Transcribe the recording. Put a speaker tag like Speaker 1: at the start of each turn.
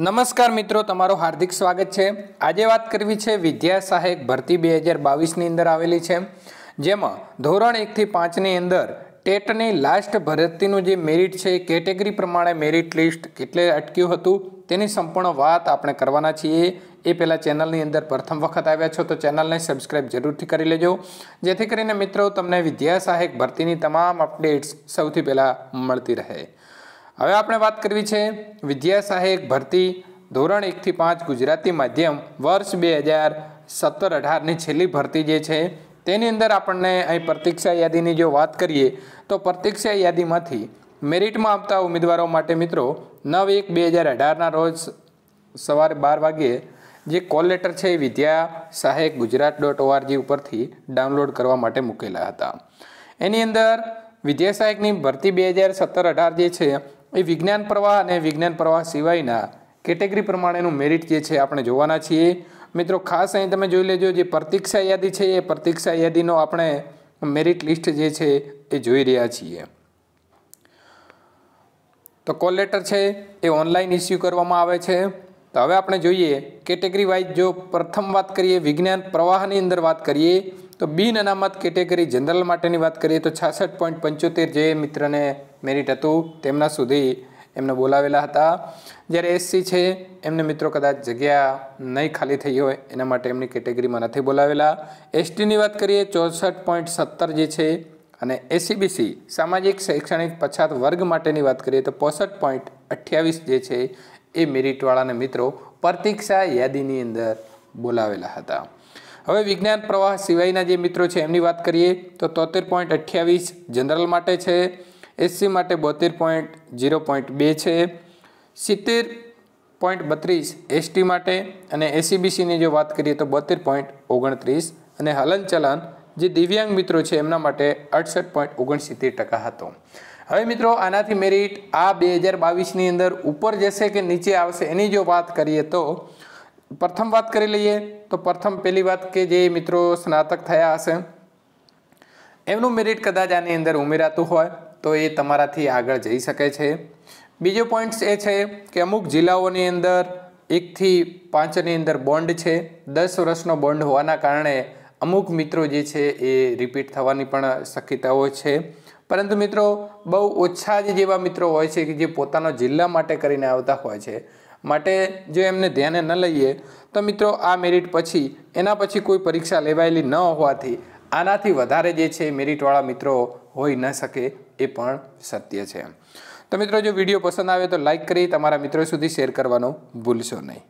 Speaker 1: નમસ્કાર મિત્રો તમારું હાર્દિક સ્વાગત છે આજે વાત કરવી છે વિદ્યા સહાયક ભરતી બે હજાર બાવીસની અંદર આવેલી છે જેમાં ધોરણ એકથી પાંચની અંદર ટેટની લાસ્ટ ભરતીનું જે મેરિટ છે કેટેગરી પ્રમાણે મેરિટ લિસ્ટ કેટલે અટક્યું હતું તેની સંપૂર્ણ વાત આપણે કરવાના છીએ એ પહેલાં ચેનલની અંદર પ્રથમ વખત આવ્યા છો તો ચેનલને સબસ્ક્રાઇબ જરૂરથી કરી લેજો જેથી કરીને મિત્રો તમને વિદ્યા સહાયક ભરતીની તમામ અપડેટ્સ સૌથી પહેલાં મળતી રહે હવે આપણે વાત કરવી છે વિદ્યા સહાયક ભરતી ધોરણ એકથી પાંચ ગુજરાતી માધ્યમ વર્ષ બે હજાર સત્તર અઢારની છેલ્લી ભરતી જે છે તેની અંદર આપણને અહીં પ્રતીક્ષા યાદીની જો વાત કરીએ તો પ્રતીક્ષા યાદીમાંથી મેરિટમાં આવતા ઉમેદવારો માટે મિત્રો નવ એક બે હજાર અઢારના રોજ સવારે બાર વાગ્યે જે કોલ લેટર છે એ વિદ્યા સહાયક ગુજરાત ડોટ ઓઆરજી ઉપરથી ડાઉનલોડ કરવા માટે મૂકેલા હતા એની અંદર વિદ્યા સહાયકની ભરતી બે હજાર સત્તર અઢાર જે છે એ વિજ્ઞાન પ્રવાહ અને વિજ્ઞાન પ્રવાહ સિવાયના કેટેગરી પ્રમાણેનું મેરિટ જે છે આપણે જોવાના છીએ મિત્રો ખાસ અહીં તમે જોઈ લેજો જે પ્રતીક્ષા યાદી છે એ પ્રતીક્ષા યાદીનો આપણે મેરિટ લિસ્ટ જે છે એ જોઈ રહ્યા છીએ તો કોલ લેટર છે એ ઓનલાઈન ઇસ્યુ કરવામાં આવે છે તો હવે આપણે જોઈએ કેટેગરી વાઇઝ જો પ્રથમ વાત કરીએ વિજ્ઞાન પ્રવાહની અંદર વાત કરીએ તો બિન અનામત કેટેગરી જનરલ માટેની વાત કરીએ તો છાસઠ પોઈન્ટ પંચોતેર જે મિત્રને મેરિટ હતું તેમના સુધી એમને બોલાવેલા હતા જ્યારે એસસી છે એમને મિત્રો કદાચ જગ્યા નહીં ખાલી થઈ હોય એના માટે એમની કેટેગરીમાં નથી બોલાવેલા એસટીની વાત કરીએ ચોસઠ પોઈન્ટ સત્તર જે છે અને એસીબીસી સામાજિક શૈક્ષણિક પછાત વર્ગ માટેની વાત કરીએ તો પોસઠ પોઈન્ટ અઠ્યાવીસ જે છે એ મેરિટવાળાને મિત્રો પ્રતીક્ષા યાદીની અંદર બોલાવેલા હતા હવે વિજ્ઞાન પ્રવાહ સિવાયના જે મિત્રો છે એમની વાત કરીએ તો તોતેર પોઈન્ટ અઠ્યાવીસ જનરલ માટે છે એસસી માટે બોતેર પોઈન્ટ ઝીરો પોઈન્ટ બે છે સિત્તેર પોઈન્ટ બત્રીસ એસટી માટે અને એસીબીસીની e જો વાત કરીએ તો બોતેર પોઈન્ટ ઓગણત્રીસ અને હલનચલન જે દિવ્યાંગ મિત્રો છે એમના માટે અડસઠ પોઈન્ટ ઓગણસિત્તેર ટકા હતો હવે મિત્રો આનાથી મેરિટ આ બે હજાર બાવીસની અંદર ઉપર જશે કે નીચે આવશે એની જો વાત કરીએ તો પ્રથમ વાત કરી લઈએ તો પ્રથમ પહેલી વાત કે જે મિત્રો સ્નાતક થયા હશે એમનું મેરિટ કદાચ આની અંદર ઉમેરાતું હોય તો એ તમારાથી આગળ જઈ શકે છે બીજો પોઈન્ટ્સ એ છે કે અમુક જિલ્લાઓની અંદર એકથી પાંચની અંદર બોન્ડ છે દસ વર્ષનો બોન્ડ હોવાના કારણે અમુક મિત્રો જે છે એ રિપીટ થવાની પણ શક્યતાઓ છે પરંતુ મિત્રો બહુ ઓછા જ જેવા મિત્રો હોય છે કે જે પોતાના જિલ્લા માટે કરીને આવતા હોય છે માટે જો એમને ધ્યાને ન લઈએ તો મિત્રો આ મેરિટ પછી એના પછી કોઈ પરીક્ષા લેવાયેલી ન હોવાથી આનાથી વધારે જે છે મેરિટવાળા મિત્રો હોઈ ન શકે એ પણ સત્ય છે તો મિત્રો જો વિડીયો પસંદ આવે તો લાઇક કરી તમારા મિત્રો સુધી શેર કરવાનું ભૂલશો નહીં